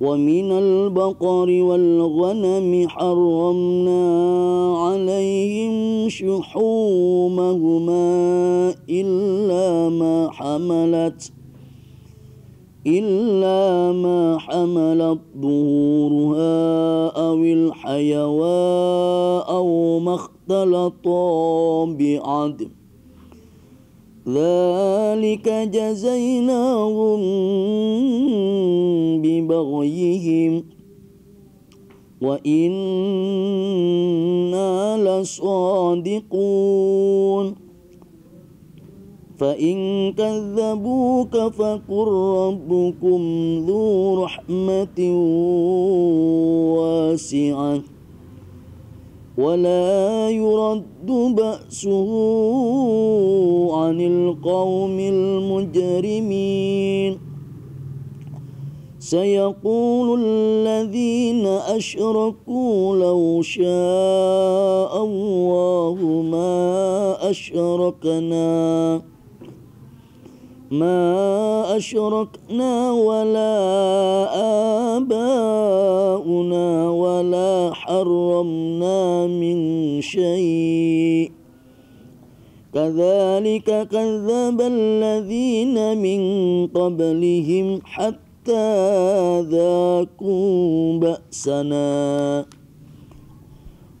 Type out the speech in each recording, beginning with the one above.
ومن البقر والغنم حرمنا عليهم شحومهما إلا ما حملت إلا ما حملت ظهورها أو الحيوان أو ما اختلط بعدم ذلك جزيناهم ببغيهم وإنا لصادقون فإن كذبوك فقل ربكم ذو رحمة واسعة ولا يرد يشد بأسه عن القوم المجرمين سيقول الذين أشركوا لو شاء الله ما أشركنا ما أشركنا ولا آباؤنا ولا حرمنا من شيء كذلك كذب الذين من قبلهم حتى ذاقوا بأسنا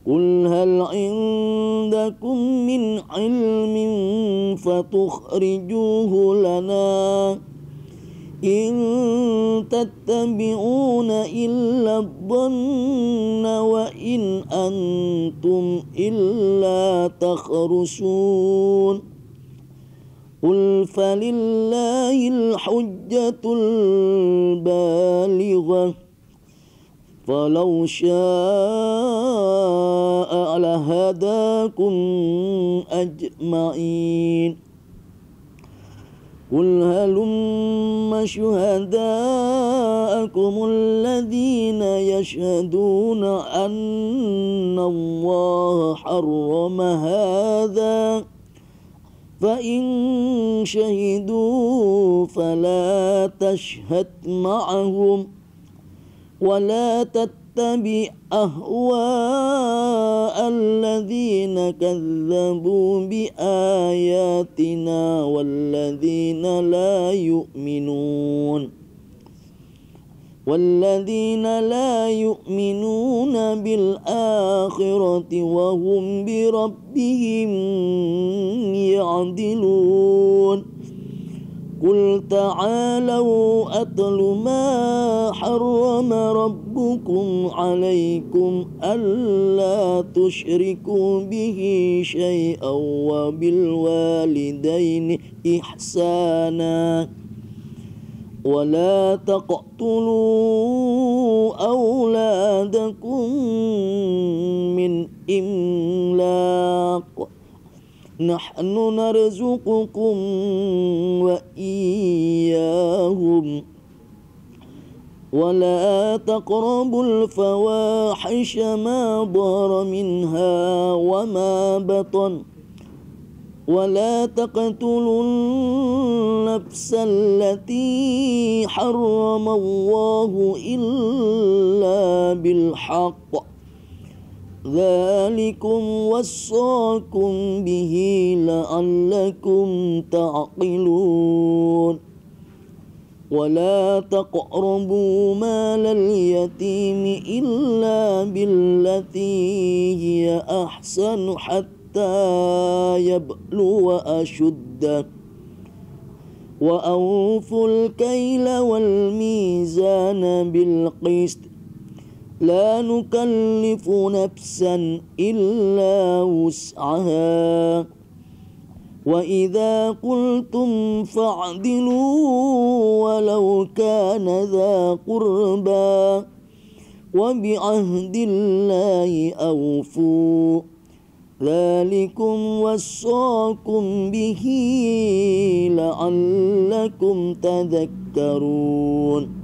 قل هل عندكم من علم فتخرجوه لنا إن تتبعون إلا الظن وإن أنتم إلا تخرسون قل فلله الحجة البالغة فلو شاء لهداكم أجمعين قل هلم شهداءكم الذين يشهدون أن الله حرم هذا فإن شهدوا فلا تشهد معهم ولا تتبعوا تتبع أهواء الذين كذبوا بآياتنا والذين لا يؤمنون والذين لا يؤمنون بالآخرة وهم بربهم يعدلون قل تعالوا أتل ما حرم ربكم عليكم ألا تشركوا به شيئا وبالوالدين إحسانا ولا تقتلوا أولادكم من إملاق نحن نرزقكم وإياهم ولا تقربوا الفواحش ما ضر منها وما بطن ولا تقتلوا النفس التي حرم الله إلا بالحق ذلكم وصاكم به لعلكم تعقلون ولا تقربوا مال اليتيم إلا بالتي هي أحسن حتى يبلو أشده وأوفوا الكيل والميزان بالقسط لا نكلف نفسا إلا وسعها وإذا قلتم فاعدلوا ولو كان ذا قربى وبعهد الله أوفوا ذلكم وصاكم به لعلكم تذكرون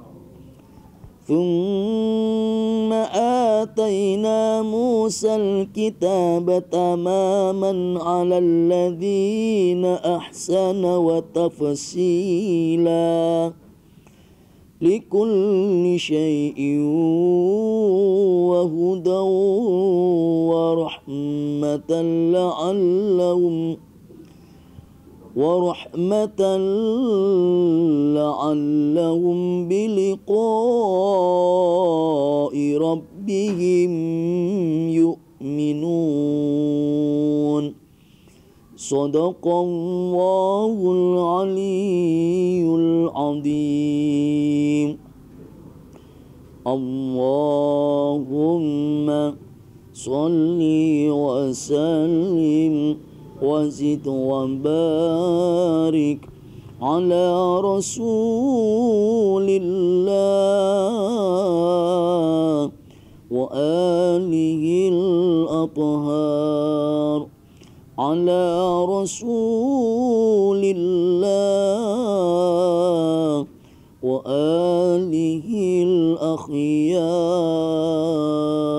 ثم آتينا موسى الكتاب تماما على الذين أحسن وتفصيلا لكل شيء وهدى ورحمة لعلهم ورحمة لعلهم بلقاء ربهم يؤمنون صدق الله العلي العظيم اللهم صل وسلم وزد وبارك على رسول الله وآله الأطهار على رسول الله وآله الأخيار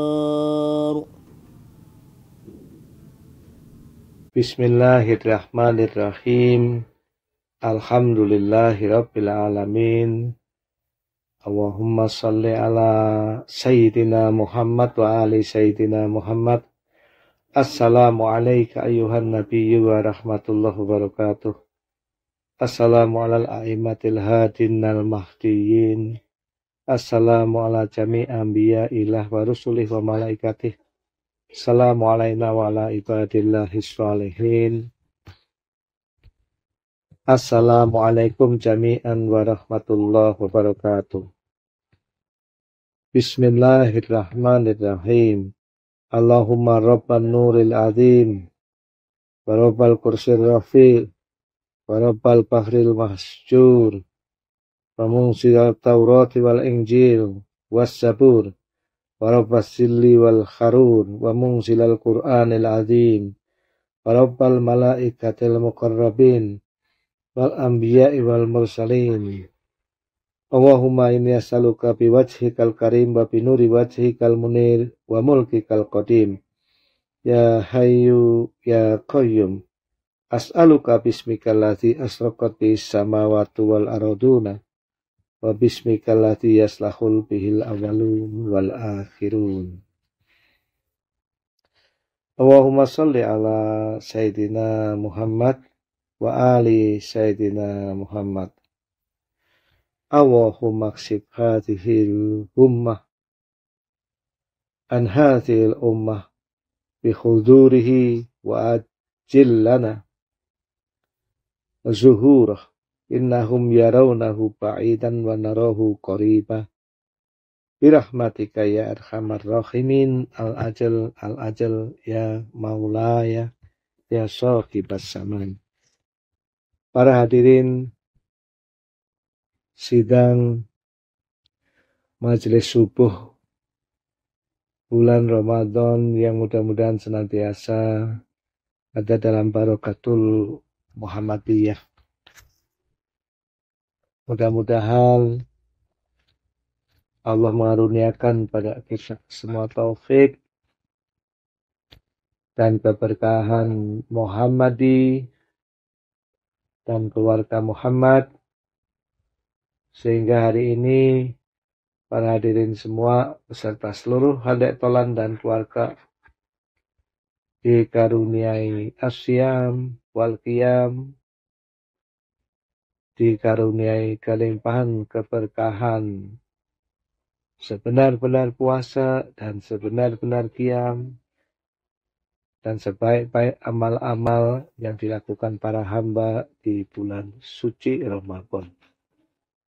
Bismillahirrahmanirrahim. Alhamdulillahirabbil alamin. Allahumma shalli ala sayyidina Muhammad wa ali sayyidina Muhammad. Assalamu alayka ayyuhan nabiyyu wa rahmatullahi wa barakatuh. Assalamu alal a'immatil hadinal mahdiyyin. Assalamu ala jami'i anbiya wa rusulih wa malaikatih Assalamualaikum warahmatullahi wabarakatuh. Assalamualaikum jami'an warahmatullahi wabarakatuh. Bismillahirrahmanirrahim. Allahumma rabban nuril azim. Barobal kursir rafi'. Barobal bahril masjur. Pemungsi al-Taurati wal-Injil. Wasabur. Wasabur. Para basili wal harun wamung silal Quranil anil adin para bal mala ikatel wal ya ya ambia wal morsaleng. O wohu maini asaluka pi wach hikal karim wapinuri wach hikal munir wamolki kal kodim. Ya hayu ya koyum. Asaluka pismi kalati asroko pi sama watu wal aroduna. وَبِسْمِكَ التي يصلح به الأولون والآخرون اللهم صل على سيدنا محمد وآل سيدنا محمد اللهم اكشف هذه الأمة عن هذه الأمة بحضوره وأجل لنا ظهوره innahum yarawnahu ba'idan wa narahu qariba birahmatika ya arhamar rahimin al ajal al ajal ya maulaya ya saqibas saman para hadirin sidang majelis subuh bulan Ramadan yang mudah-mudahan senantiasa ada dalam barokatul Muhammadiyah Mudah-mudahan Allah mengaruniakan pada kita semua taufik dan keberkahan Muhammadi dan keluarga Muhammad sehingga hari ini para hadirin semua beserta seluruh hadek tolan dan keluarga dikaruniai asyam wal qiyam dikaruniai kelimpahan keberkahan, sebenar-benar puasa dan sebenar-benar kiam, dan sebaik-baik amal-amal yang dilakukan para hamba di bulan suci Ramadan.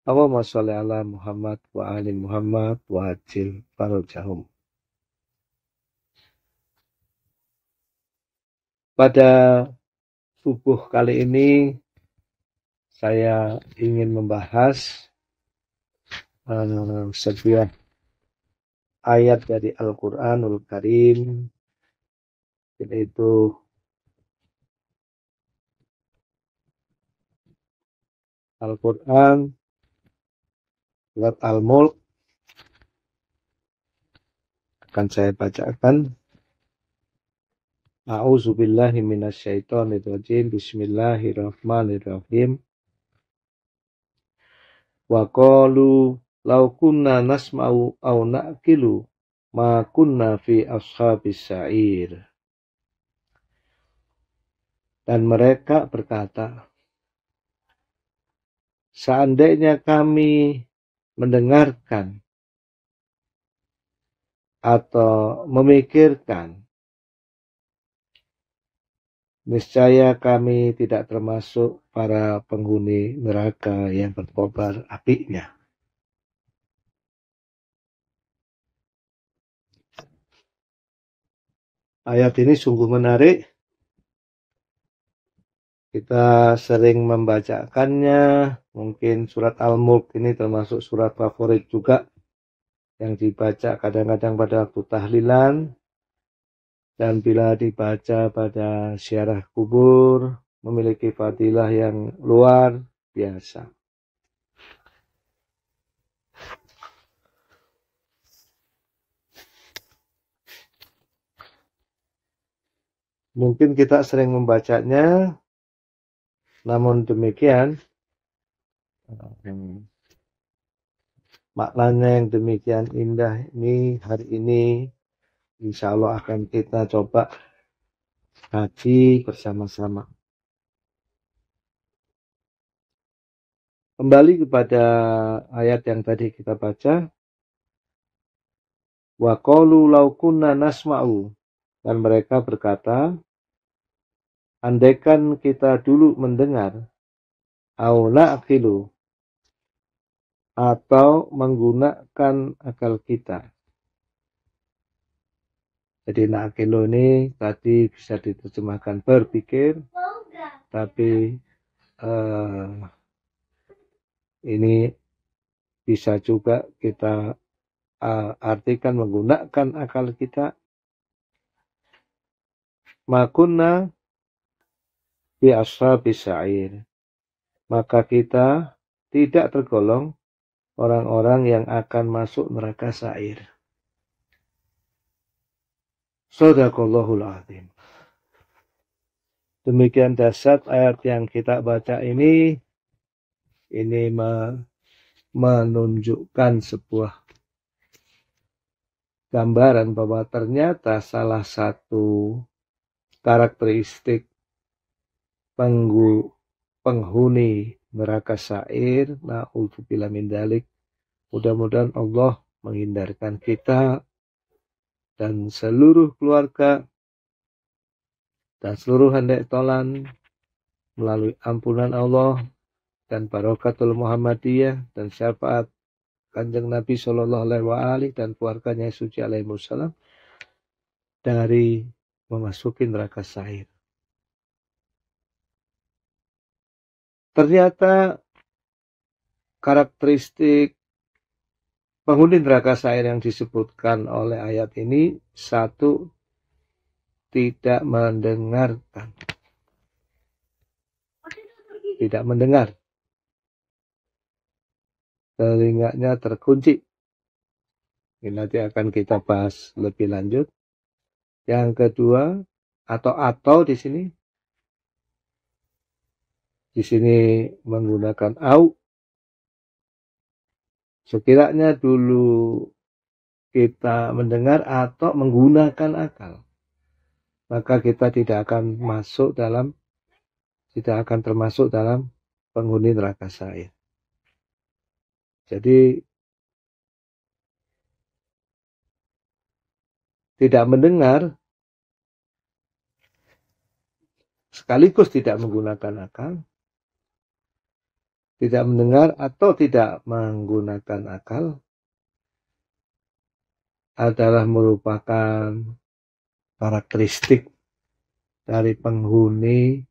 Allahumma sholli ala Muhammad wa ali Muhammad wa ajil jahum. Pada subuh kali ini saya ingin membahas uh, sebuah ayat dari Al-Quranul Karim yaitu Al-Quran Surat Al-Mulk akan saya bacakan A'udzubillahiminasyaitonirrojim Bismillahirrahmanirrahim wa qalu law kunna nasma'u aw na'qilu ma kunna fi ashabis sa'ir dan mereka berkata seandainya kami mendengarkan atau memikirkan niscaya kami tidak termasuk para penghuni neraka yang berkobar apinya. Ayat ini sungguh menarik. Kita sering membacakannya, mungkin surat Al-Mulk ini termasuk surat favorit juga yang dibaca kadang-kadang pada waktu tahlilan dan bila dibaca pada syarah kubur, memiliki fadilah yang luar biasa. Mungkin kita sering membacanya, namun demikian maknanya yang demikian indah ini hari ini Insya Allah akan kita coba haji bersama-sama. Kembali kepada ayat yang tadi kita baca. Wa qalu nasma'u dan mereka berkata Andaikan kita dulu mendengar au naqilu atau menggunakan akal kita jadi nakilo ini tadi bisa diterjemahkan berpikir, tapi uh, ini bisa juga kita uh, artikan menggunakan akal kita. Makuna bi bisa sa'ir. Maka kita tidak tergolong orang-orang yang akan masuk neraka sa'ir. Sadaqallahul azim. Demikian dasar ayat yang kita baca ini ini menunjukkan sebuah gambaran bahwa ternyata salah satu karakteristik penggu, penghuni neraka syair naudzubillah min dalik mudah-mudahan Allah menghindarkan kita dan seluruh keluarga dan seluruh hendak tolan melalui ampunan Allah dan barokatul Muhammadiyah dan syafaat kanjeng Nabi Shallallahu Alaihi Wasallam dan keluarganya yang suci alaihi wasallam dari memasuki neraka sair Ternyata karakteristik Penghuni neraka sair yang disebutkan oleh ayat ini satu tidak mendengarkan. Tidak mendengar. Telinganya terkunci. Ini nanti akan kita bahas lebih lanjut. Yang kedua, atau atau di sini. Di sini menggunakan au Sekiranya dulu kita mendengar atau menggunakan akal, maka kita tidak akan masuk dalam, tidak akan termasuk dalam penghuni neraka saya. Jadi tidak mendengar sekaligus tidak menggunakan akal tidak mendengar atau tidak menggunakan akal adalah merupakan karakteristik dari penghuni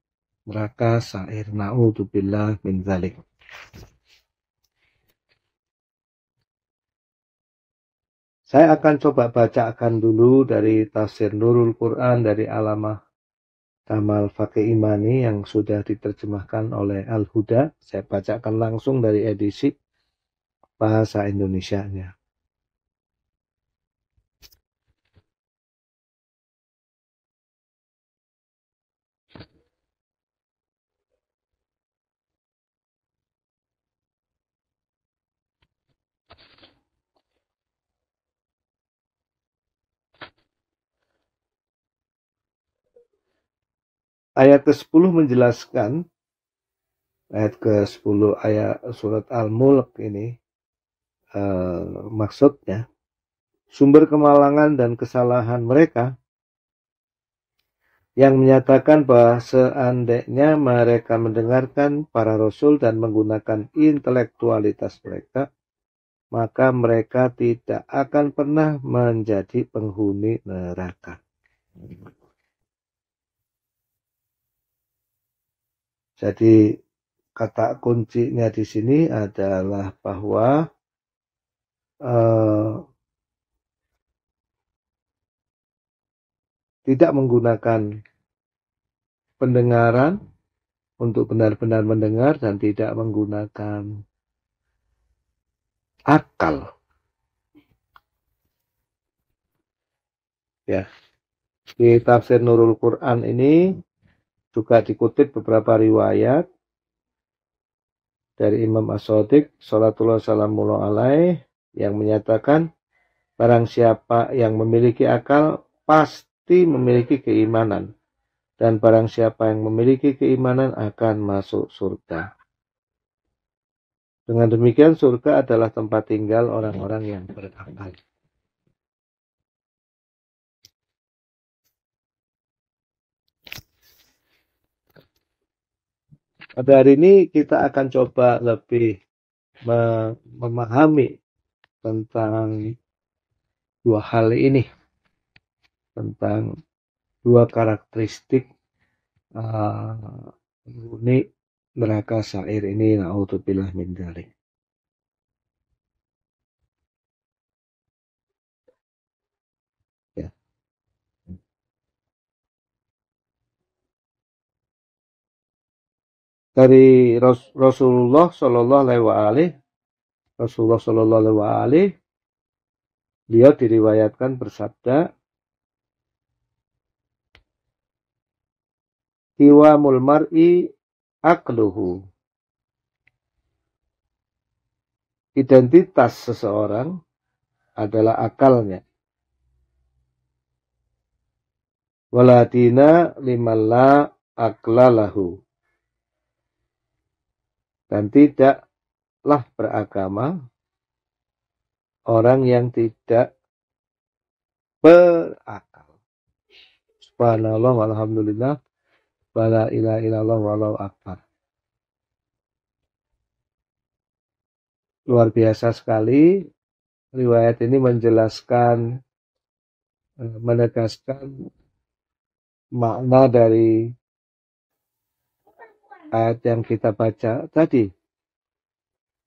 neraka sa'ir na'udzubillah min zalik. Saya akan coba bacakan dulu dari tafsir Nurul Quran dari alamah Kamal Fakih Imani yang sudah diterjemahkan oleh Al-Huda. Saya bacakan langsung dari edisi bahasa Indonesia-nya. Ayat ke-10 menjelaskan ayat ke-10 ayat surat Al-Mulk ini eh, maksudnya sumber kemalangan dan kesalahan mereka yang menyatakan bahwa seandainya mereka mendengarkan para rasul dan menggunakan intelektualitas mereka maka mereka tidak akan pernah menjadi penghuni neraka. Jadi kata kuncinya di sini adalah bahwa eh, tidak menggunakan pendengaran untuk benar-benar mendengar dan tidak menggunakan akal. Ya. Di tafsir Nurul Quran ini juga dikutip beberapa riwayat dari Imam as sodik salatullah salamullah alaih yang menyatakan barang siapa yang memiliki akal pasti memiliki keimanan dan barang siapa yang memiliki keimanan akan masuk surga. Dengan demikian surga adalah tempat tinggal orang-orang yang berakal. Pada hari ini kita akan coba lebih memahami tentang dua hal ini. Tentang dua karakteristik uh, unik neraka syair ini naudzubillah min dzalik. dari Rasulullah Shallallahu Alaihi Wasallam Rasulullah Shallallahu Alaihi Wasallam beliau diriwayatkan bersabda Iwa mar'i akluhu Identitas seseorang adalah akalnya. Waladina limalla aklalahu dan tidaklah beragama orang yang tidak berakal. Subhanallah walhamdulillah wala ilaha illallah akbar. Luar biasa sekali riwayat ini menjelaskan eh, menegaskan makna dari ayat yang kita baca tadi.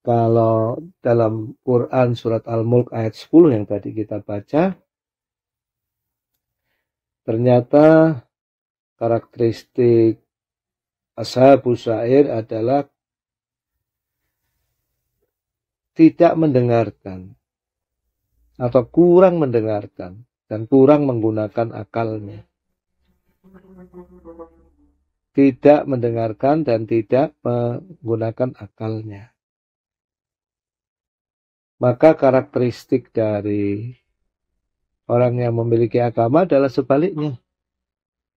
Kalau dalam Quran surat Al-Mulk ayat 10 yang tadi kita baca, ternyata karakteristik ashabus syair adalah tidak mendengarkan atau kurang mendengarkan dan kurang menggunakan akalnya tidak mendengarkan dan tidak menggunakan akalnya. Maka karakteristik dari orang yang memiliki agama adalah sebaliknya,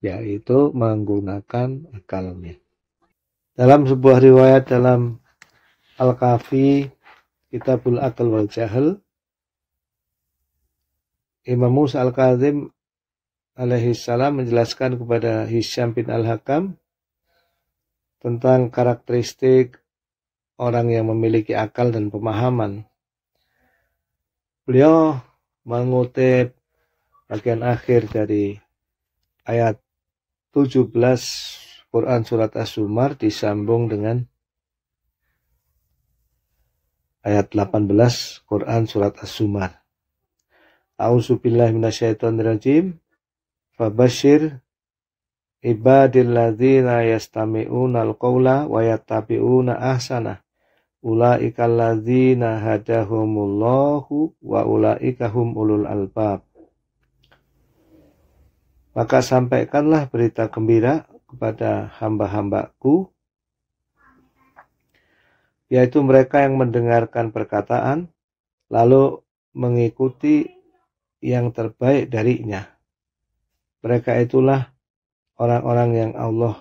yaitu menggunakan akalnya. Dalam sebuah riwayat dalam Al-Kafi Kitabul Akal wal Jahal Imam Musa Al-Kazim alaihi salam menjelaskan kepada Hisham bin Al-Hakam tentang karakteristik orang yang memiliki akal dan pemahaman. Beliau mengutip bagian akhir dari ayat 17 Quran Surat As-Sumar disambung dengan ayat 18 Quran Surat As-Sumar. A'udzubillahiminasyaitonirajim. Fabashir ibadilladzina yastami'una al-qawla wa yattabi'una ahsana ulaika alladzina hadahumullahu wa ulaika hum ulul albab maka sampaikanlah berita gembira kepada hamba-hambaku yaitu mereka yang mendengarkan perkataan lalu mengikuti yang terbaik darinya mereka itulah orang-orang yang Allah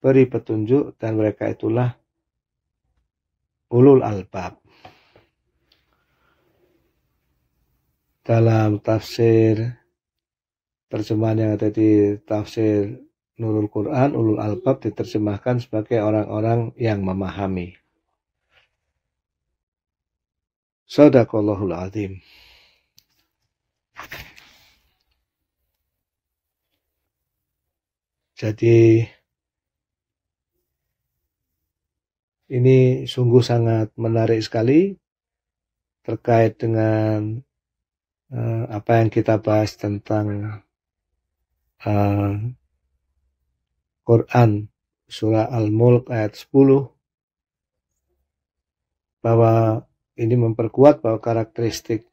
beri petunjuk dan mereka itulah ulul albab. Dalam tafsir terjemahan yang ada di tafsir Nurul Quran, ulul albab diterjemahkan sebagai orang-orang yang memahami. Sadaqallahul azim. Jadi ini sungguh sangat menarik sekali terkait dengan uh, apa yang kita bahas tentang uh, Quran surah Al-Mulk ayat 10 bahwa ini memperkuat bahwa karakteristik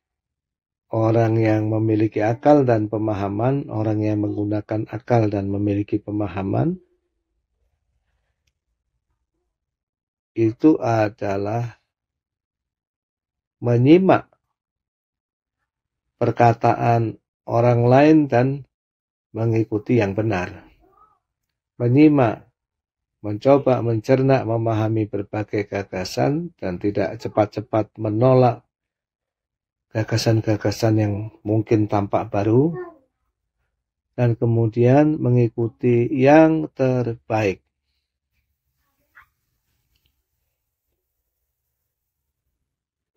orang yang memiliki akal dan pemahaman, orang yang menggunakan akal dan memiliki pemahaman, itu adalah menyimak perkataan orang lain dan mengikuti yang benar. Menyimak, mencoba mencerna, memahami berbagai gagasan dan tidak cepat-cepat menolak gagasan-gagasan yang mungkin tampak baru dan kemudian mengikuti yang terbaik.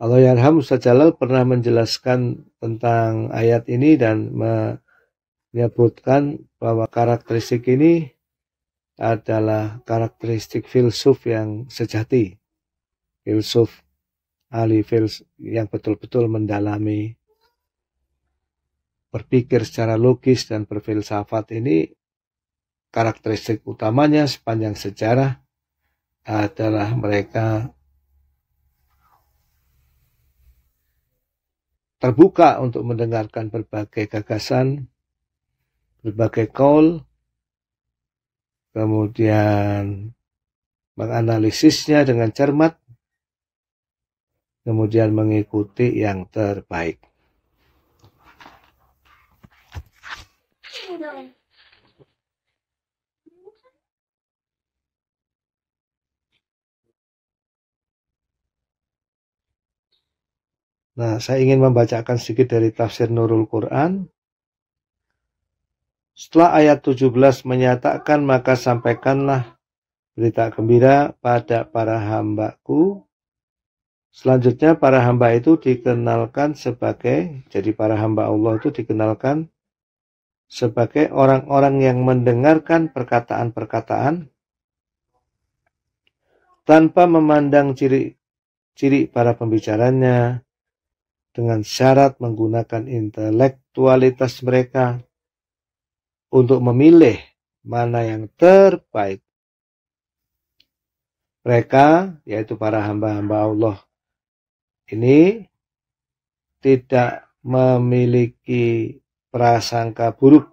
Allah Yarham Ustaz Jalal pernah menjelaskan tentang ayat ini dan menyebutkan bahwa karakteristik ini adalah karakteristik filsuf yang sejati. Filsuf ahli fils yang betul-betul mendalami berpikir secara logis dan berfilsafat ini karakteristik utamanya sepanjang sejarah adalah mereka terbuka untuk mendengarkan berbagai gagasan, berbagai call, kemudian menganalisisnya dengan cermat, kemudian mengikuti yang terbaik. Nah, saya ingin membacakan sedikit dari tafsir Nurul Quran. Setelah ayat 17 menyatakan, maka sampaikanlah berita gembira pada para hambaku Selanjutnya para hamba itu dikenalkan sebagai jadi para hamba Allah itu dikenalkan sebagai orang-orang yang mendengarkan perkataan-perkataan tanpa memandang ciri-ciri para pembicaranya dengan syarat menggunakan intelektualitas mereka untuk memilih mana yang terbaik. Mereka, yaitu para hamba-hamba Allah, ini tidak memiliki prasangka buruk,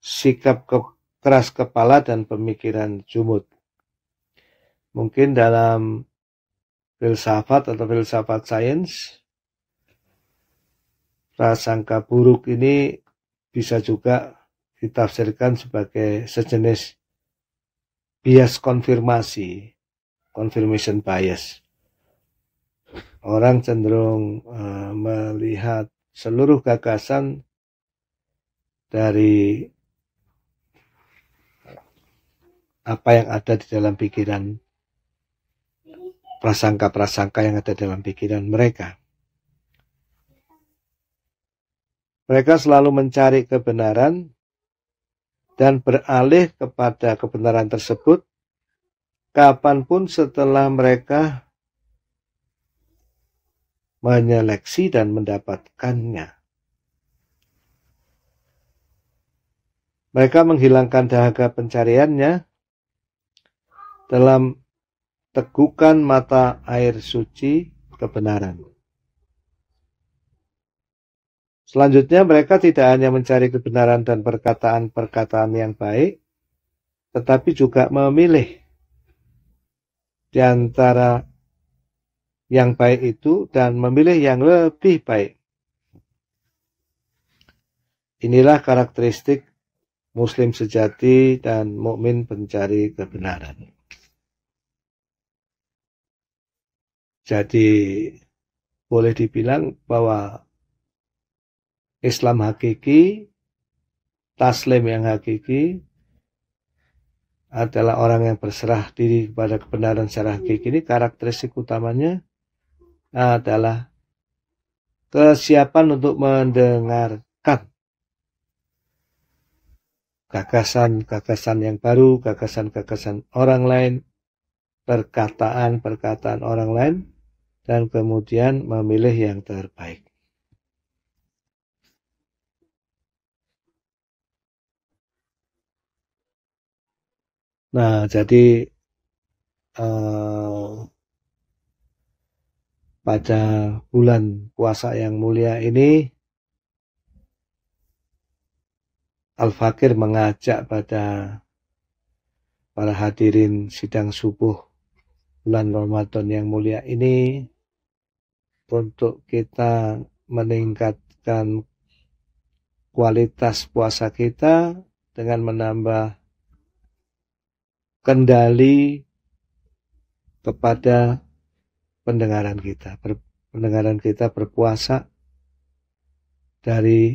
sikap ke, keras kepala dan pemikiran jumut. Mungkin dalam filsafat atau filsafat sains, prasangka buruk ini bisa juga ditafsirkan sebagai sejenis bias konfirmasi, confirmation bias orang cenderung uh, melihat seluruh gagasan dari apa yang ada di dalam pikiran prasangka-prasangka yang ada dalam pikiran mereka. Mereka selalu mencari kebenaran dan beralih kepada kebenaran tersebut kapanpun setelah mereka menyeleksi dan mendapatkannya. Mereka menghilangkan dahaga pencariannya dalam tegukan mata air suci kebenaran. Selanjutnya mereka tidak hanya mencari kebenaran dan perkataan-perkataan yang baik, tetapi juga memilih di antara yang baik itu dan memilih yang lebih baik. Inilah karakteristik muslim sejati dan mukmin pencari kebenaran. Jadi boleh dibilang bahwa Islam hakiki, taslim yang hakiki adalah orang yang berserah diri kepada kebenaran secara hakiki ini karakteristik utamanya adalah kesiapan untuk mendengarkan gagasan-gagasan yang baru, gagasan-gagasan orang lain, perkataan-perkataan orang lain, dan kemudian memilih yang terbaik. Nah, jadi uh, pada bulan puasa yang mulia ini Al-Fakir mengajak pada para hadirin sidang subuh bulan Ramadan yang mulia ini untuk kita meningkatkan kualitas puasa kita dengan menambah kendali kepada pendengaran kita. Per, pendengaran kita berpuasa dari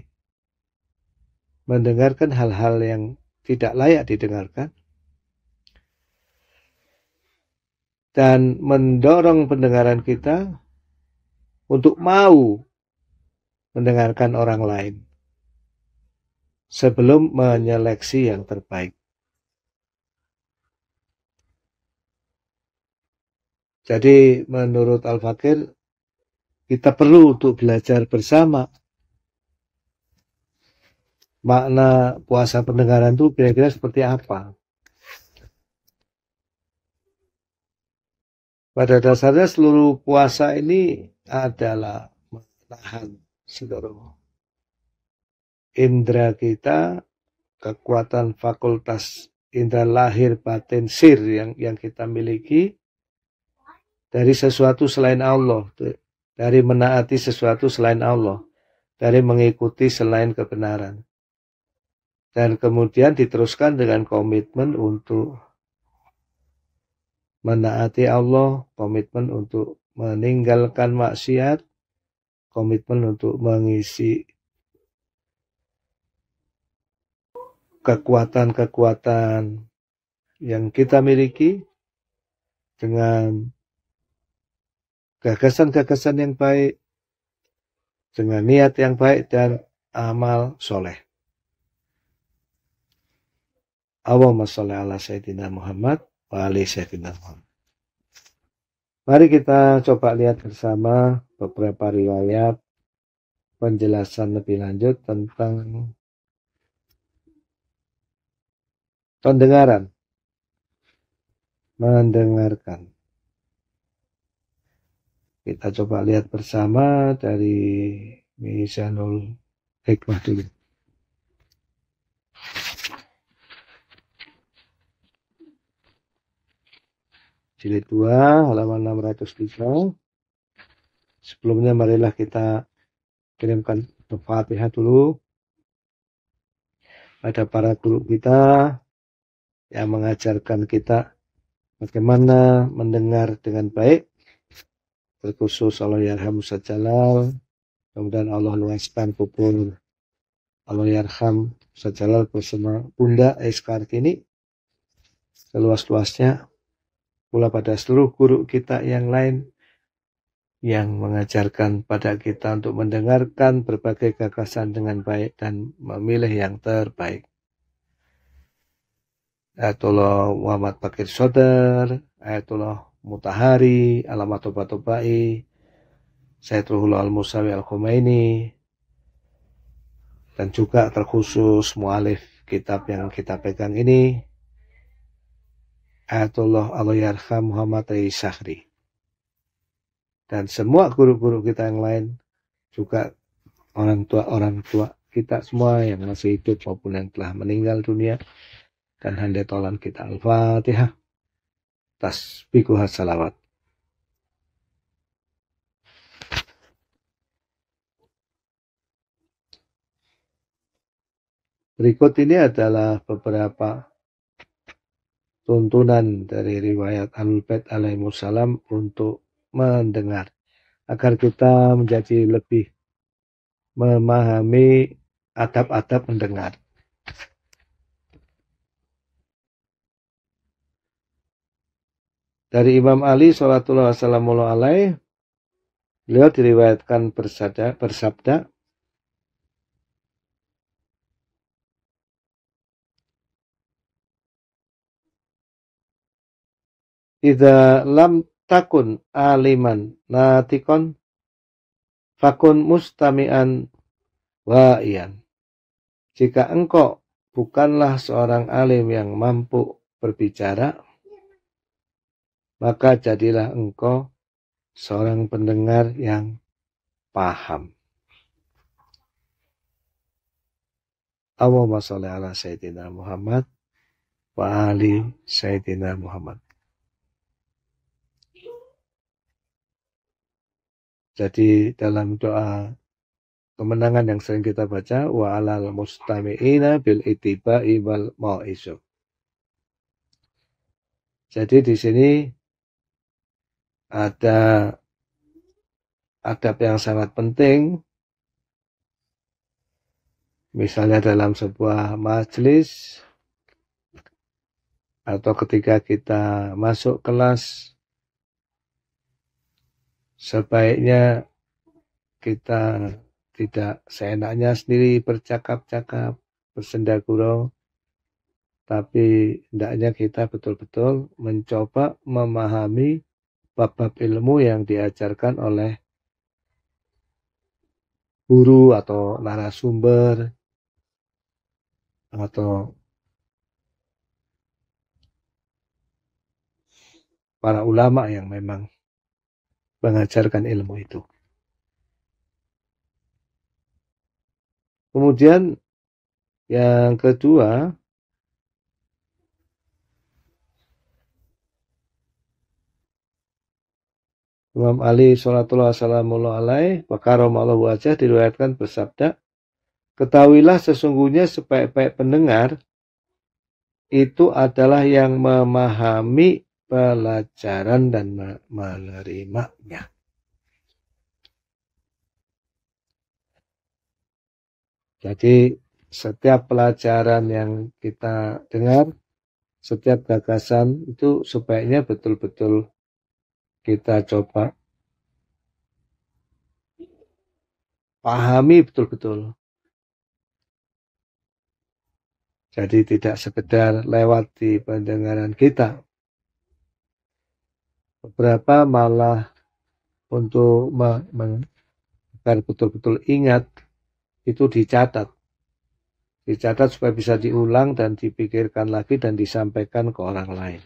mendengarkan hal-hal yang tidak layak didengarkan dan mendorong pendengaran kita untuk mau mendengarkan orang lain sebelum menyeleksi yang terbaik. Jadi menurut Al-Fakir kita perlu untuk belajar bersama makna puasa pendengaran itu kira-kira seperti apa. Pada dasarnya seluruh puasa ini adalah menahan seluruh indera kita, kekuatan fakultas indera lahir batin sir yang yang kita miliki dari sesuatu selain Allah, dari menaati sesuatu selain Allah, dari mengikuti selain kebenaran. Dan kemudian diteruskan dengan komitmen untuk menaati Allah, komitmen untuk meninggalkan maksiat, komitmen untuk mengisi kekuatan-kekuatan yang kita miliki dengan gagasan-gagasan yang baik, dengan niat yang baik dan amal soleh. Allahumma sholli ala Sayyidina Muhammad wa ali Sayyidina Muhammad. Mari kita coba lihat bersama beberapa riwayat penjelasan lebih lanjut tentang pendengaran, mendengarkan. Kita coba lihat bersama dari Misanul Hikmah dulu. Jilid 2 halaman 603. Sebelumnya marilah kita kirimkan Fatihah dulu Ada para guru kita yang mengajarkan kita bagaimana mendengar dengan baik terkhusus Allah Yarham Sajalal kemudian Allah luaskan kubur Allah Yarham Sajalal bersama Bunda Ais Kartini seluas-luasnya pula pada seluruh guru kita yang lain yang mengajarkan pada kita untuk mendengarkan berbagai gagasan dengan baik dan memilih yang terbaik. Ayatullah Muhammad Bakir Sodar, Ayatullah Mutahari, Alamat Toba-Tobai, Saidullah Al-Musawi Al-Khomeini, dan juga terkhusus mualif kitab yang kita pegang ini, Ayatullah al Muhammad Ayy Sahri. Dan semua guru-guru kita yang lain, juga orang tua-orang tua kita semua yang masih hidup maupun yang telah meninggal dunia, dan handai tolan kita Al-Fatihah bikuha salawat. Berikut ini adalah beberapa tuntunan dari riwayat Al-Bait alaihi salam untuk mendengar agar kita menjadi lebih memahami adab-adab mendengar. Dari Imam Ali Salatullah alaihi alaih, beliau diriwayatkan bersabda, bersabda Ida lam takun aliman natikon fakun mustamian wa'ian. Jika engkau bukanlah seorang alim yang mampu berbicara, maka jadilah engkau seorang pendengar yang paham. Allahumma sholli ala Sayyidina Muhammad wa ali Sayyidina Muhammad. Jadi dalam doa kemenangan yang sering kita baca wa alal mustami'ina bil itiba'i wal ma'isu. Jadi di sini ada adab yang sangat penting misalnya dalam sebuah majelis atau ketika kita masuk kelas sebaiknya kita tidak seenaknya sendiri bercakap-cakap bersenda gurau tapi hendaknya kita betul-betul mencoba memahami bab-bab ilmu yang diajarkan oleh guru atau narasumber atau para ulama yang memang mengajarkan ilmu itu. Kemudian yang kedua, Imam Ali Salatullah Salamullah Alaih Allah Wajah diriwayatkan bersabda Ketahuilah sesungguhnya sebaik-baik pendengar itu adalah yang memahami pelajaran dan menerimanya. Jadi setiap pelajaran yang kita dengar, setiap gagasan itu sebaiknya betul-betul kita coba pahami betul-betul. Jadi tidak sekedar lewat di pendengaran kita. Beberapa malah untuk agar betul-betul ingat itu dicatat. Dicatat supaya bisa diulang dan dipikirkan lagi dan disampaikan ke orang lain.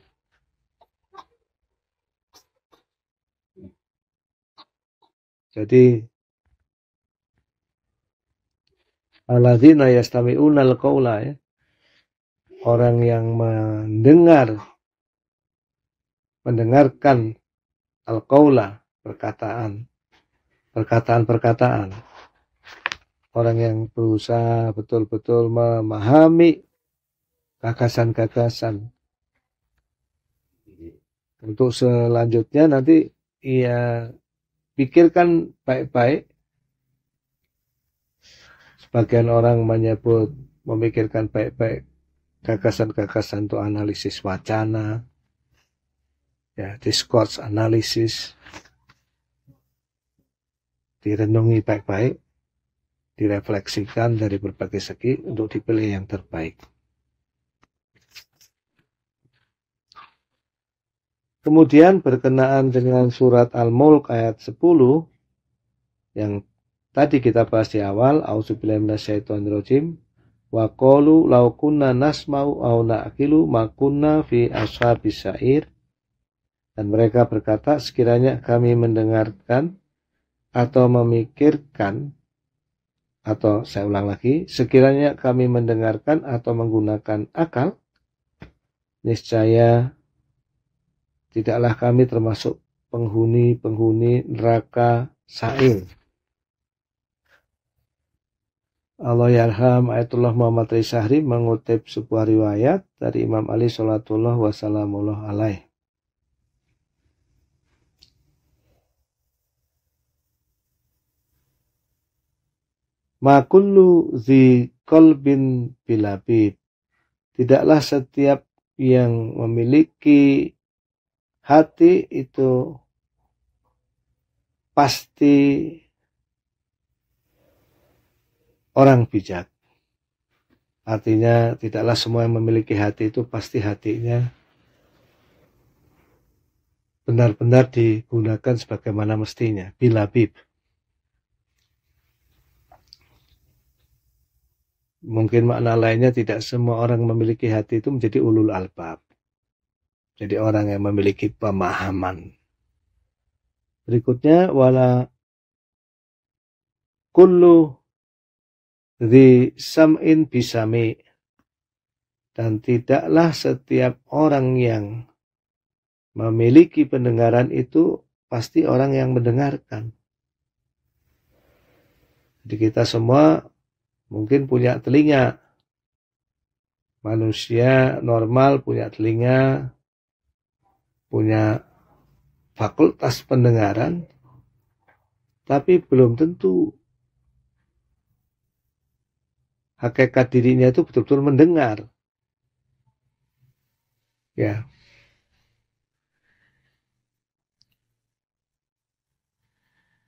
Jadi alladzina yastami'una al-qaula ya. Orang yang mendengar mendengarkan al-qaula perkataan perkataan-perkataan orang yang berusaha betul-betul memahami gagasan-gagasan untuk selanjutnya nanti ia pikirkan baik-baik. Sebagian orang menyebut memikirkan baik-baik gagasan-gagasan untuk analisis wacana, ya, discourse analisis, direnungi baik-baik, direfleksikan dari berbagai segi untuk dipilih yang terbaik. Kemudian berkenaan dengan surat Al-Mulk ayat 10 yang tadi kita bahas di awal, auzubillahi minasyaitonirrajim. Wa qalu law kunna nasma'u aw na'qilu ma kunna fi ashabis sa'ir. Dan mereka berkata, sekiranya kami mendengarkan atau memikirkan atau saya ulang lagi, sekiranya kami mendengarkan atau menggunakan akal, niscaya tidaklah kami termasuk penghuni-penghuni neraka sa'ir. Allah Yarham Ayatullah Muhammad Rizahri mengutip sebuah riwayat dari Imam Ali Salatullah Wasalamullah Alaih. Makullu zi kolbin bilabib. Tidaklah setiap yang memiliki hati itu pasti orang bijak. Artinya tidaklah semua yang memiliki hati itu pasti hatinya benar-benar digunakan sebagaimana mestinya. Bila bib. Mungkin makna lainnya tidak semua orang memiliki hati itu menjadi ulul albab. Jadi orang yang memiliki pemahaman. Berikutnya wala kullu di sam'in bisami dan tidaklah setiap orang yang memiliki pendengaran itu pasti orang yang mendengarkan. Jadi kita semua mungkin punya telinga. Manusia normal punya telinga, punya fakultas pendengaran, tapi belum tentu hakikat dirinya itu betul-betul mendengar. Ya.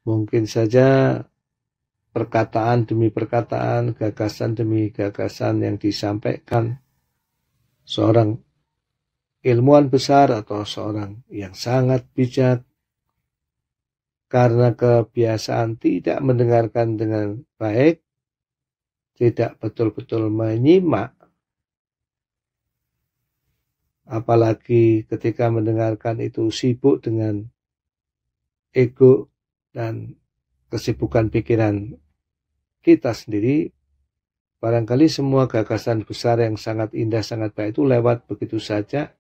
Mungkin saja perkataan demi perkataan, gagasan demi gagasan yang disampaikan seorang ilmuwan besar atau seorang yang sangat bijak karena kebiasaan tidak mendengarkan dengan baik, tidak betul-betul menyimak, apalagi ketika mendengarkan itu sibuk dengan ego dan kesibukan pikiran kita sendiri, barangkali semua gagasan besar yang sangat indah, sangat baik itu lewat begitu saja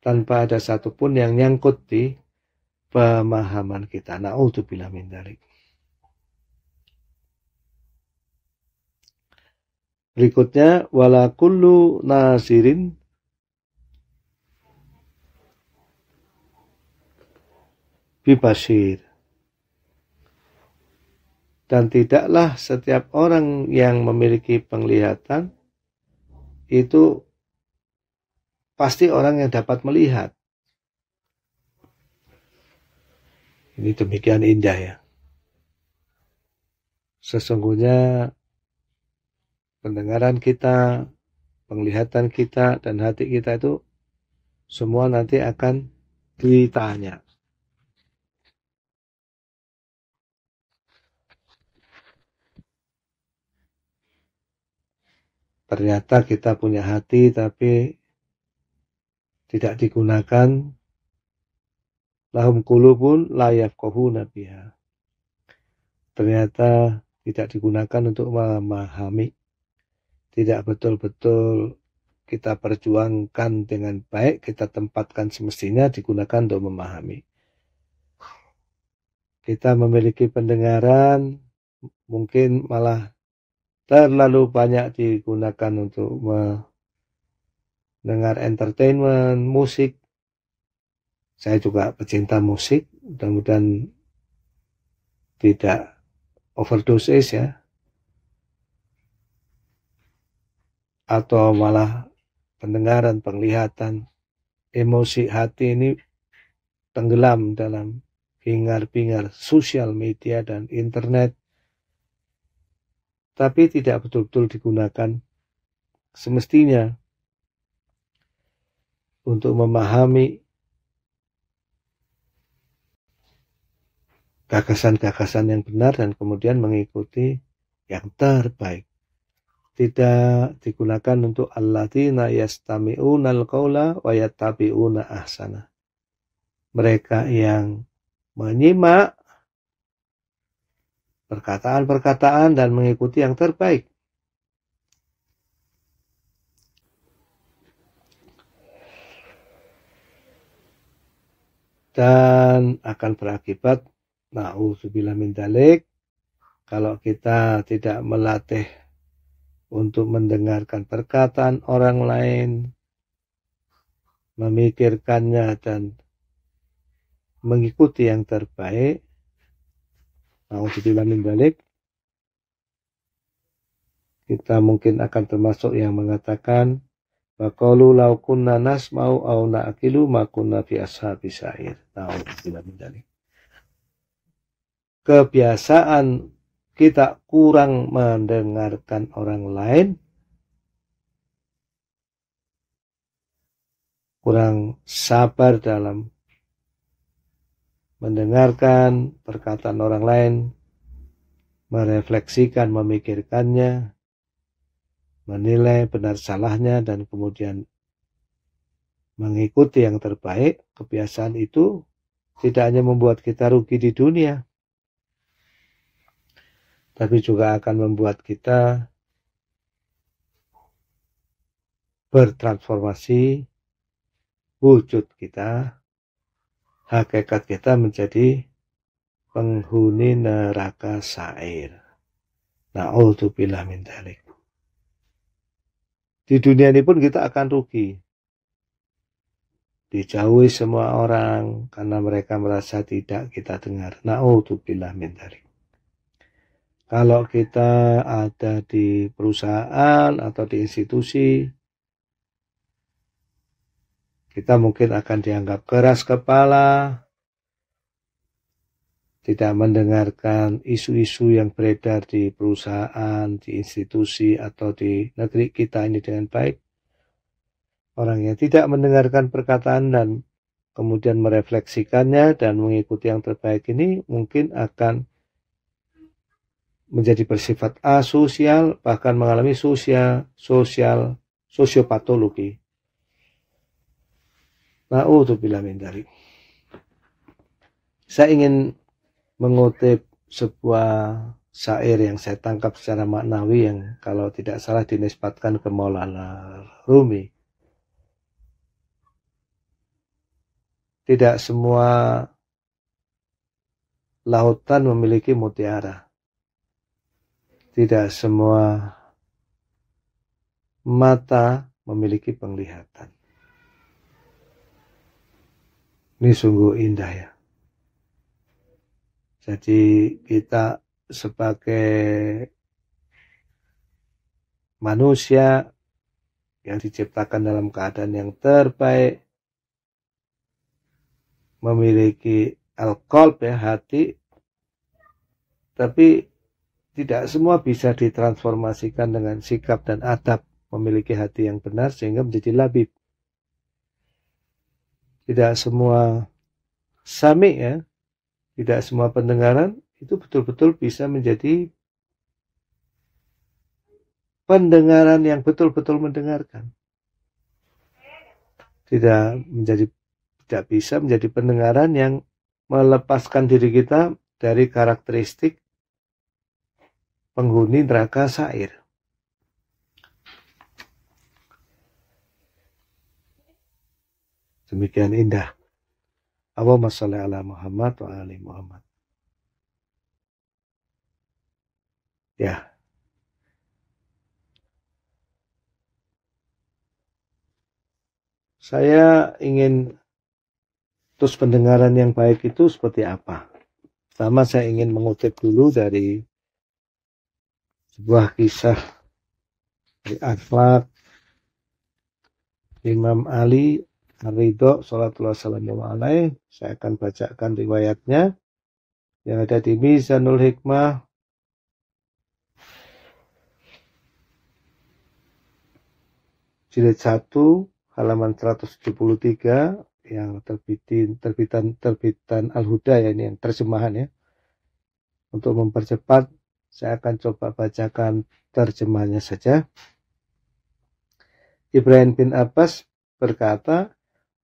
tanpa ada satupun yang nyangkut di pemahaman kita. Na'udzubillah min dalik. Berikutnya wala kullu nasirin bibasir. Dan tidaklah setiap orang yang memiliki penglihatan itu pasti orang yang dapat melihat. Ini demikian indah ya. Sesungguhnya pendengaran kita, penglihatan kita, dan hati kita itu semua nanti akan ditanya. Ternyata kita punya hati tapi tidak digunakan lahum kulubun layaf kohu nabiha ternyata tidak digunakan untuk memahami tidak betul-betul kita perjuangkan dengan baik kita tempatkan semestinya digunakan untuk memahami kita memiliki pendengaran mungkin malah terlalu banyak digunakan untuk memahami dengar entertainment, musik. Saya juga pecinta musik, mudah-mudahan tidak overdosis ya. Atau malah pendengaran, penglihatan, emosi hati ini tenggelam dalam hingar pingar sosial media dan internet, tapi tidak betul-betul digunakan semestinya untuk memahami gagasan-gagasan yang benar dan kemudian mengikuti yang terbaik. Tidak digunakan untuk alladzina yastami'una al-qaula wa yattabi'una ahsana. Mereka yang menyimak perkataan-perkataan dan mengikuti yang terbaik. dan akan berakibat na'udzubillah min dalik kalau kita tidak melatih untuk mendengarkan perkataan orang lain memikirkannya dan mengikuti yang terbaik na'udzubillah min dalik kita mungkin akan termasuk yang mengatakan Faqalu laukun nanas mau au naakilu ma fi ashabi sa'ir. Nauzubillah min dzalik. Kebiasaan kita kurang mendengarkan orang lain kurang sabar dalam mendengarkan perkataan orang lain merefleksikan memikirkannya menilai benar salahnya dan kemudian mengikuti yang terbaik, kebiasaan itu tidak hanya membuat kita rugi di dunia, tapi juga akan membuat kita bertransformasi wujud kita, hakikat kita menjadi penghuni neraka sair. Na'udzubillah min dalik. Di dunia ini pun kita akan rugi. Dijauhi semua orang karena mereka merasa tidak kita dengar. Na'udzubillah min dari. Kalau kita ada di perusahaan atau di institusi, kita mungkin akan dianggap keras kepala, tidak mendengarkan isu-isu yang beredar di perusahaan, di institusi, atau di negeri kita ini dengan baik. Orang yang tidak mendengarkan perkataan dan kemudian merefleksikannya dan mengikuti yang terbaik ini mungkin akan menjadi bersifat asosial, bahkan mengalami sosial, sosial, sosiopatologi. untuk min dari. Saya ingin mengutip sebuah syair yang saya tangkap secara maknawi yang kalau tidak salah dinisbatkan ke Maulana Rumi. Tidak semua lautan memiliki mutiara. Tidak semua mata memiliki penglihatan. Ini sungguh indah ya. Jadi kita sebagai manusia yang diciptakan dalam keadaan yang terbaik memiliki alkohol ya hati tapi tidak semua bisa ditransformasikan dengan sikap dan adab memiliki hati yang benar sehingga menjadi labib tidak semua sami ya tidak semua pendengaran itu betul-betul bisa menjadi pendengaran yang betul-betul mendengarkan. Tidak menjadi tidak bisa menjadi pendengaran yang melepaskan diri kita dari karakteristik penghuni neraka sair. Demikian indah. Allahumma salli ala Muhammad wa ali Muhammad. Ya. Saya ingin terus pendengaran yang baik itu seperti apa? Pertama saya ingin mengutip dulu dari sebuah kisah di akhlak Imam Ali Ridho Salatullah Salamu Alaih. Saya akan bacakan riwayatnya yang ada di Mizanul Hikmah jilid 1 halaman 173 yang terbitin terbitan terbitan Al Huda ya ini yang terjemahan ya. Untuk mempercepat saya akan coba bacakan terjemahnya saja. Ibrahim bin Abbas berkata,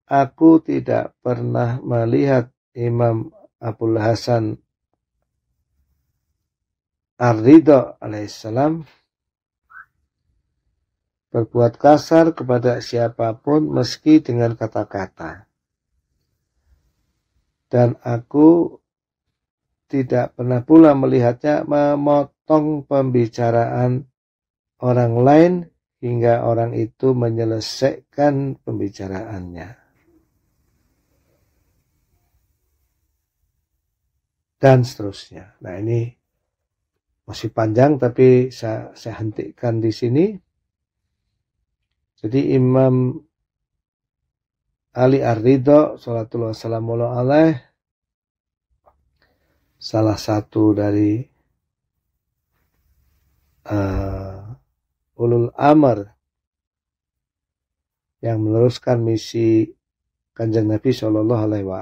Aku tidak pernah melihat Imam Abu Hasan Ar-Ridho alaihissalam berbuat kasar kepada siapapun meski dengan kata-kata. Dan aku tidak pernah pula melihatnya memotong pembicaraan orang lain hingga orang itu menyelesaikan pembicaraannya. dan seterusnya. Nah, ini masih panjang tapi saya, saya hentikan di sini. Jadi Imam Ali Ar-Ridho salatullah wassalamu alaih salah satu dari uh, ulul amr yang meneruskan misi Kanjeng Nabi Shallallahu alaihi wa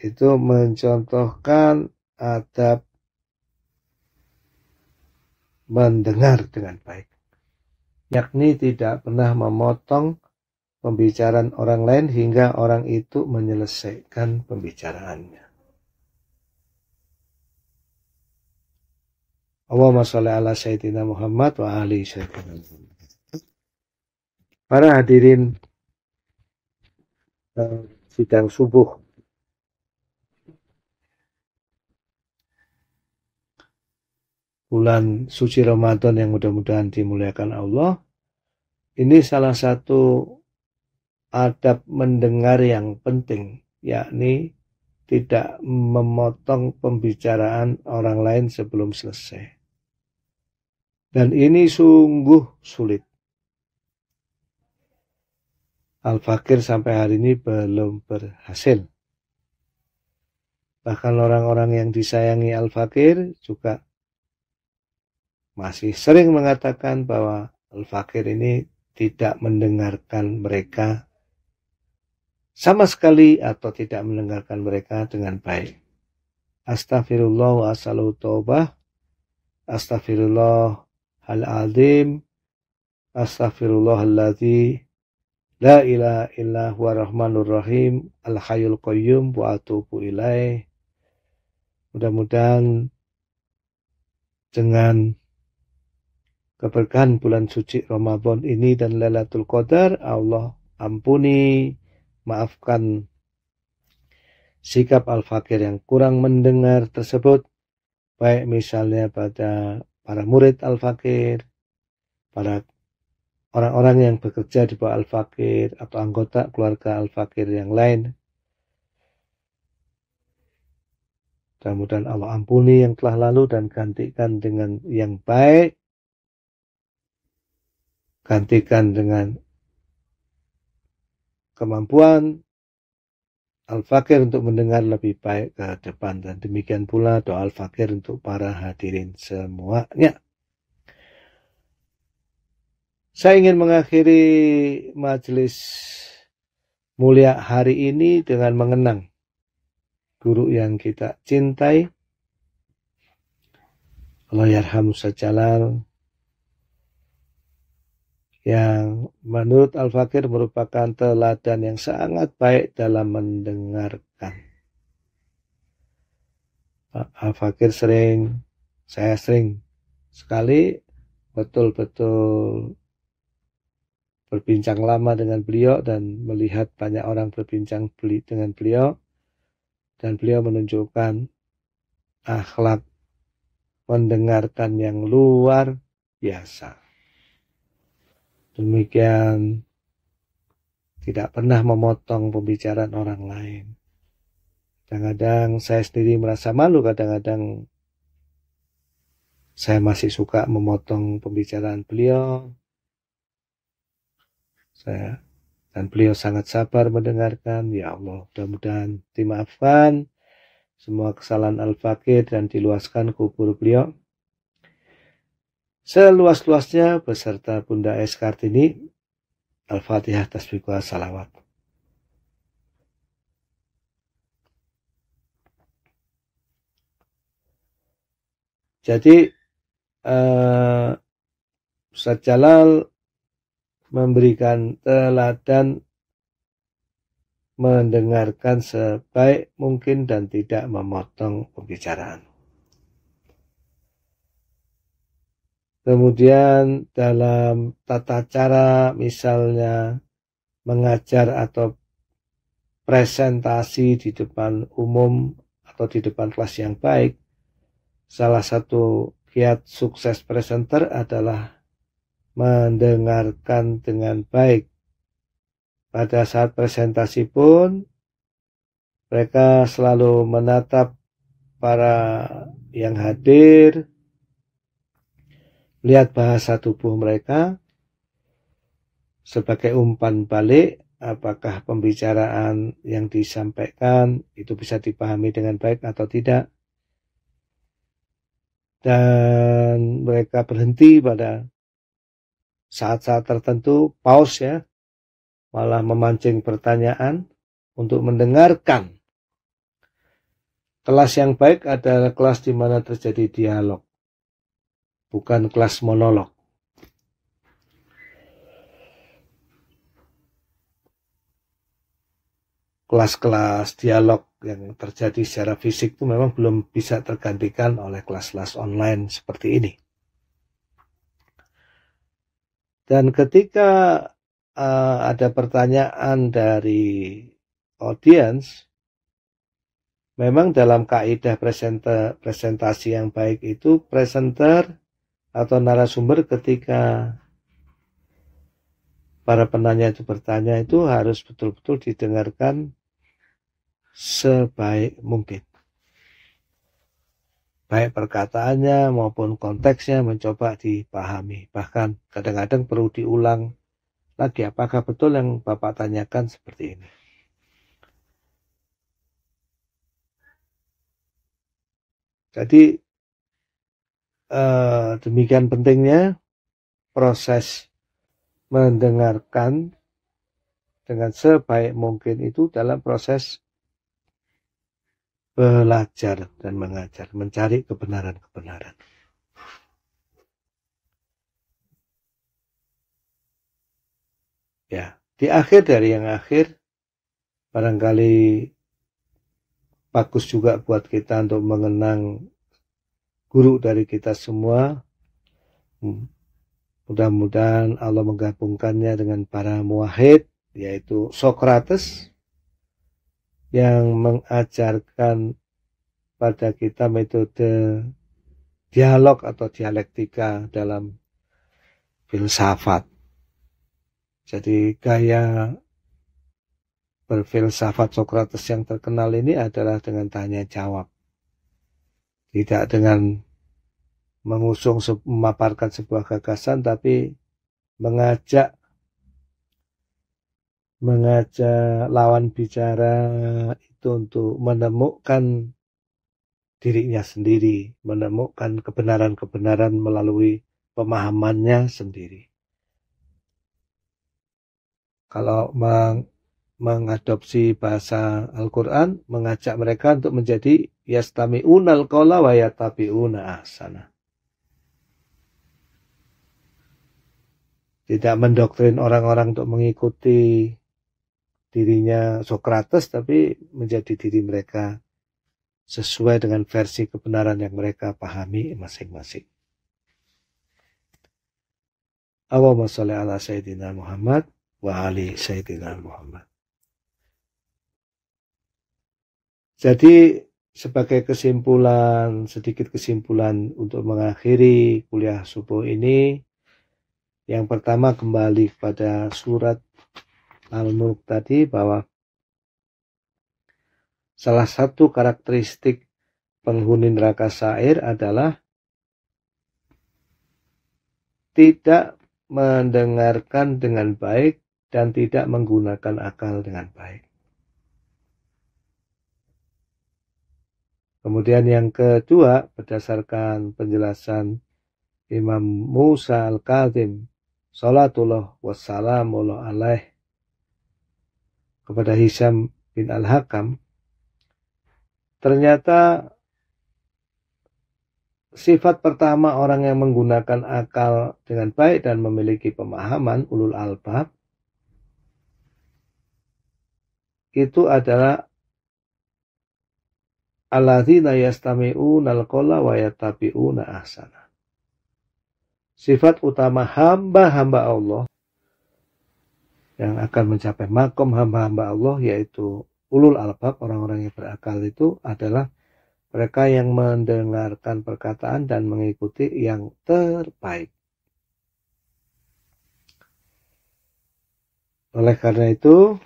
itu mencontohkan adab mendengar dengan baik. Yakni tidak pernah memotong pembicaraan orang lain hingga orang itu menyelesaikan pembicaraannya. Allahumma sholli ala sayyidina Muhammad wa ali sayyidina Muhammad. Para hadirin eh, sidang subuh bulan suci Ramadan yang mudah-mudahan dimuliakan Allah. Ini salah satu adab mendengar yang penting, yakni tidak memotong pembicaraan orang lain sebelum selesai. Dan ini sungguh sulit. Al-Fakir sampai hari ini belum berhasil. Bahkan orang-orang yang disayangi Al-Fakir juga masih sering mengatakan bahwa Al-Fakir ini tidak mendengarkan mereka sama sekali atau tidak mendengarkan mereka dengan baik. Astaghfirullah wa asalu taubah. Astaghfirullah hal azim. Astaghfirullah la ilaha illa huwa rahmanur rahim al hayyul qayyum wa atubu ilaih. Mudah-mudahan dengan keberkahan bulan suci Ramadan ini dan Lailatul Qadar, Allah ampuni, maafkan sikap al-fakir yang kurang mendengar tersebut, baik misalnya pada para murid al-fakir, para orang-orang yang bekerja di bawah al-fakir, atau anggota keluarga al-fakir yang lain. Mudah-mudahan Allah ampuni yang telah lalu dan gantikan dengan yang baik gantikan dengan kemampuan Al-Fakir untuk mendengar lebih baik ke depan dan demikian pula doa Al-Fakir untuk para hadirin semuanya. Saya ingin mengakhiri majelis mulia hari ini dengan mengenang guru yang kita cintai. Allah yarhamu sajalal, yang menurut Al-Fakir merupakan teladan yang sangat baik dalam mendengarkan. Al-Fakir sering, saya sering sekali betul-betul berbincang lama dengan beliau dan melihat banyak orang berbincang beli dengan beliau dan beliau menunjukkan akhlak mendengarkan yang luar biasa. Demikian tidak pernah memotong pembicaraan orang lain. Kadang-kadang saya sendiri merasa malu, kadang-kadang saya masih suka memotong pembicaraan beliau. Saya dan beliau sangat sabar mendengarkan. Ya Allah, mudah-mudahan dimaafkan semua kesalahan Al-Fakir dan diluaskan kubur beliau seluas-luasnya beserta Bunda Es Kartini. Al-Fatihah Tasbihullah Salawat. Jadi eh, Ustaz Jalal memberikan teladan mendengarkan sebaik mungkin dan tidak memotong pembicaraan. Kemudian dalam tata cara misalnya mengajar atau presentasi di depan umum atau di depan kelas yang baik, salah satu kiat sukses presenter adalah mendengarkan dengan baik. Pada saat presentasi pun, mereka selalu menatap para yang hadir, Lihat bahasa tubuh mereka sebagai umpan balik apakah pembicaraan yang disampaikan itu bisa dipahami dengan baik atau tidak. Dan mereka berhenti pada saat-saat tertentu, pause ya, malah memancing pertanyaan untuk mendengarkan. Kelas yang baik adalah kelas di mana terjadi dialog bukan kelas monolog. Kelas-kelas dialog yang terjadi secara fisik itu memang belum bisa tergantikan oleh kelas-kelas online seperti ini. Dan ketika uh, ada pertanyaan dari audiens, memang dalam kaidah presentasi yang baik itu presenter atau narasumber ketika para penanya itu bertanya itu harus betul-betul didengarkan sebaik mungkin. Baik perkataannya maupun konteksnya mencoba dipahami. Bahkan kadang-kadang perlu diulang lagi apakah betul yang Bapak tanyakan seperti ini. Jadi Eh, demikian pentingnya proses mendengarkan dengan sebaik mungkin itu dalam proses belajar dan mengajar, mencari kebenaran-kebenaran. Ya, di akhir dari yang akhir, barangkali bagus juga buat kita untuk mengenang guru dari kita semua. Hmm. Mudah-mudahan Allah menggabungkannya dengan para muahid, yaitu Sokrates yang mengajarkan pada kita metode dialog atau dialektika dalam filsafat. Jadi gaya berfilsafat Sokrates yang terkenal ini adalah dengan tanya jawab tidak dengan mengusung memaparkan sebuah gagasan tapi mengajak mengajak lawan bicara itu untuk menemukan dirinya sendiri, menemukan kebenaran-kebenaran melalui pemahamannya sendiri. Kalau meng mengadopsi bahasa Al-Quran, mengajak mereka untuk menjadi yastami unal kola wayatapi una asana. Tidak mendoktrin orang-orang untuk mengikuti dirinya Sokrates tapi menjadi diri mereka sesuai dengan versi kebenaran yang mereka pahami masing-masing. Allahumma sholli ala sayyidina Muhammad wa ali sayyidina Muhammad. Jadi sebagai kesimpulan, sedikit kesimpulan untuk mengakhiri kuliah subuh ini. Yang pertama kembali kepada surat Al-Mulk tadi bahwa salah satu karakteristik penghuni neraka sair adalah tidak mendengarkan dengan baik dan tidak menggunakan akal dengan baik. Kemudian yang kedua, berdasarkan penjelasan Imam Musa Al-Kazim, Salatullah wassalamullah alaih kepada Hisham bin Al-Hakam, ternyata sifat pertama orang yang menggunakan akal dengan baik dan memiliki pemahaman ulul albab itu adalah alladzina yastami'una al-qawla wa yattabi'una Sifat utama hamba-hamba Allah yang akan mencapai makom hamba-hamba Allah yaitu ulul albab orang-orang yang berakal itu adalah mereka yang mendengarkan perkataan dan mengikuti yang terbaik. Oleh karena itu,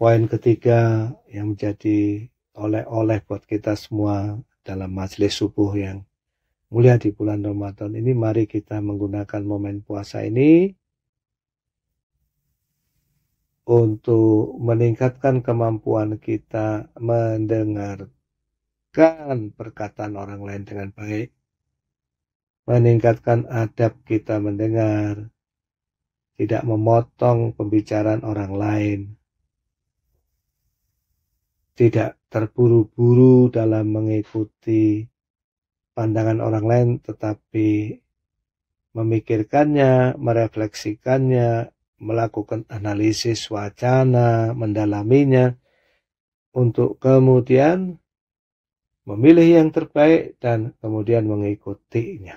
Poin ketiga yang menjadi oleh-oleh buat kita semua dalam majelis subuh yang mulia di bulan Ramadan ini mari kita menggunakan momen puasa ini untuk meningkatkan kemampuan kita mendengarkan perkataan orang lain dengan baik, meningkatkan adab kita mendengar, tidak memotong pembicaraan orang lain, tidak terburu-buru dalam mengikuti pandangan orang lain, tetapi memikirkannya, merefleksikannya, melakukan analisis wacana, mendalaminya, untuk kemudian memilih yang terbaik dan kemudian mengikutinya.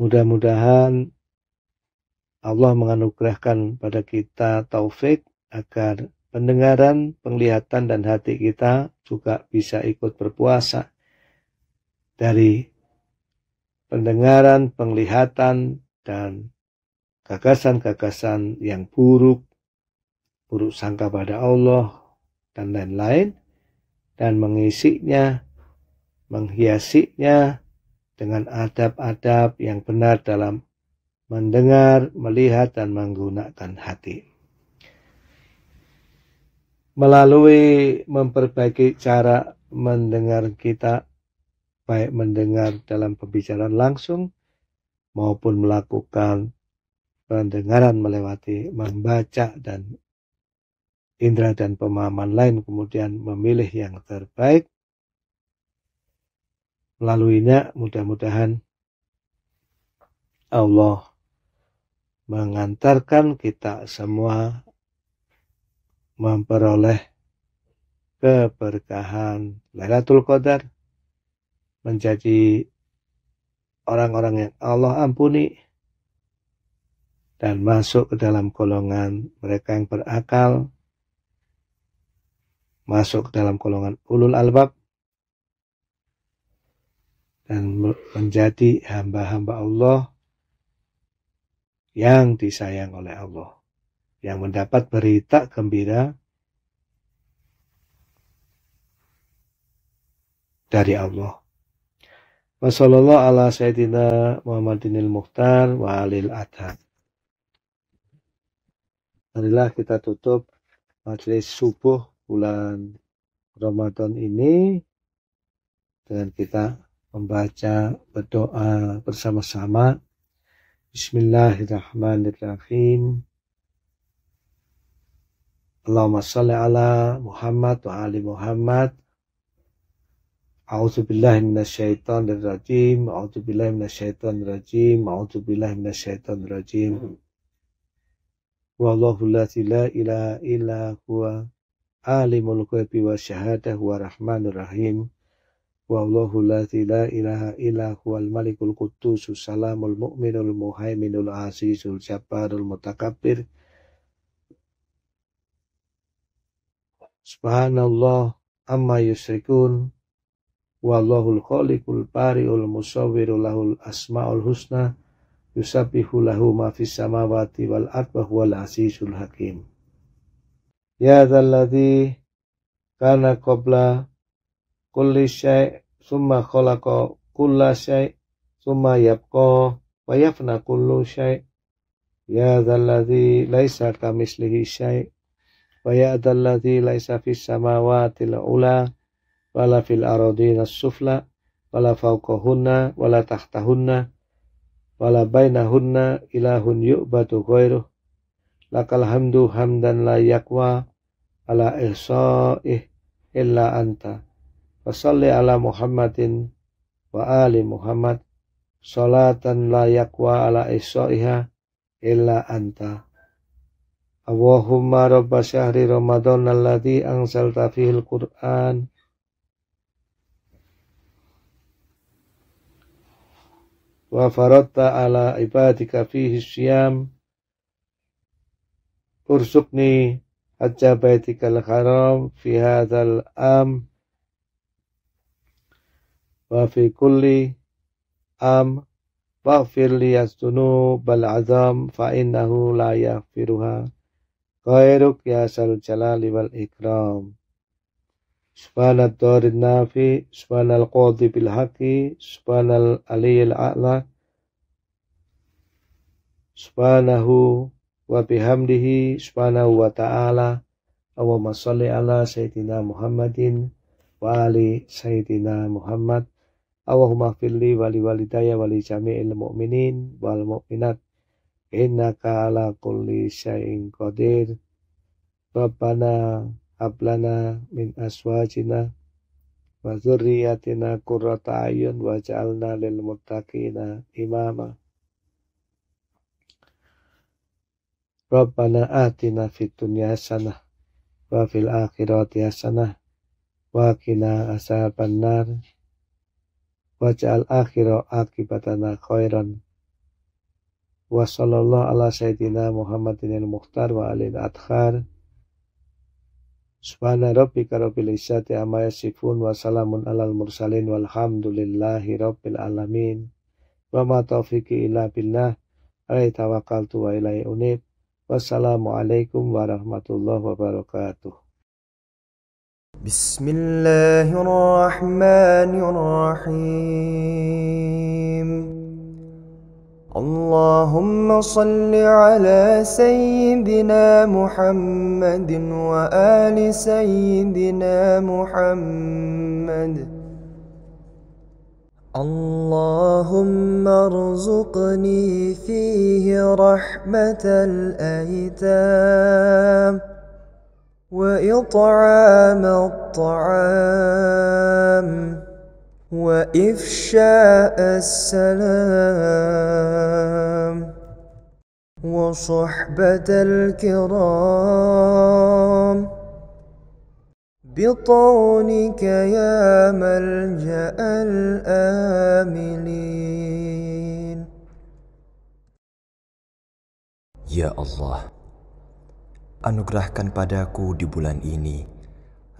Mudah-mudahan Allah menganugerahkan pada kita taufik agar pendengaran, penglihatan, dan hati kita juga bisa ikut berpuasa dari pendengaran, penglihatan, dan gagasan-gagasan yang buruk, buruk sangka pada Allah, dan lain-lain, dan mengisinya, menghiasinya dengan adab-adab yang benar dalam mendengar, melihat, dan menggunakan hati melalui memperbaiki cara mendengar kita, baik mendengar dalam pembicaraan langsung maupun melakukan pendengaran melewati membaca dan indera dan pemahaman lain, kemudian memilih yang terbaik. Melaluinya, mudah-mudahan Allah mengantarkan kita semua memperoleh keberkahan Lailatul Qadar menjadi orang-orang yang Allah ampuni dan masuk ke dalam golongan mereka yang berakal masuk ke dalam golongan ulul albab dan menjadi hamba-hamba Allah yang disayang oleh Allah yang mendapat berita gembira dari Allah. Wassalamualaikum ala sayyidina Muhammadinil Mukhtar wa alil Marilah kita tutup majelis subuh bulan Ramadan ini dengan kita membaca berdoa bersama-sama Bismillahirrahmanirrahim. Allahumma salli ala Muhammad wa ali Muhammad. A'udzu minasyaitonir rajim. A'udzu minasyaitonir rajim. A'udzu minasyaitonir rajim. Wallahu la ilaha illa huwa alimul ghaibi syahadah wa rahmanur rahim. Wallahu la ilaha illa huwal malikul quddus salamul mu'minul muhaiminul azizul jabbarul mutakabbir. Subhanallah amma yusrikun wallahul khaliqul bari'ul musawwiru lahul asmaul husna yusabbihu lahu ma fis samawati wal ardi wal azizul hakim ya dzalladzi kana qabla kulli syai' summa khalaqa kulla syai' summa yabqa wa yafna kullu syai' ya dzalladzi laisa kamislihi syai' wa ya'talladzi laisa fis tila ula wala fil aradina sufla wala fawqahunna wala tahtahunna wala bainahunna ilahun yu'batu ghairuh lakal hamdu hamdan la yakwa ala ihsa'ih illa anta wa ala muhammadin wa ali muhammad salatan la yakwa ala ihsa'iha illa anta اللهم رب شهر رمضان الذي أنزلت فيه القرآن وفرضت على عبادك فيه الصيام ارزقني حج بيتك الحرام في هذا العام وفي كل عام واغفر لي الذنوب العظام فإنه لا يغفرها Khairuk ya sal jalali wal ikram. Subhanat dorin nafi, subhanal qadhi bil haqi, subhanal aliyil a'la. Subhanahu wa bihamdihi, subhanahu wa ta'ala. Allahumma salli ala Sayyidina Muhammadin wa ali Sayyidina Muhammad. Allahumma fili wali walidaya wali jami'il mu'minin wal mu'minat innaka ala kulli syai'in qadir Rabbana hablana min aswajina wa dzurriyyatina qurrata ayun waj'alna lil muttaqina imama Rabbana atina fid dunya hasanah wa fil akhirati hasanah wa qina nar waj'al akhira akibatana khairan wa sallallahu ala sayyidina Muhammadin al-Mukhtar wa alil adhar Subhana rabbika rabbil isyati amma yasifun wa salamun alal mursalin walhamdulillahi rabbil alamin wa ma taufiki illa billah alai tawakkaltu wa ilai unib wassalamualaikum warahmatullahi wabarakatuh Bismillahirrahmanirrahim اللهم صل على سيدنا محمد وآل سيدنا محمد اللهم ارزقني فيه رحمة الأيتام وإطعام الطعام وإفشاء السلام وصحبة الكرام بطونك يا ملجأ الآمنين يا الله anugerahkan padaku di bulan ini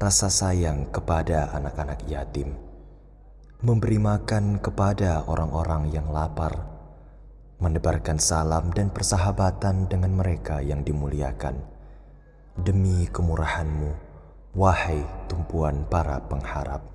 rasa sayang kepada anak-anak yatim memberi makan kepada orang-orang yang lapar, menebarkan salam dan persahabatan dengan mereka yang dimuliakan. Demi kemurahanmu, wahai tumpuan para pengharap.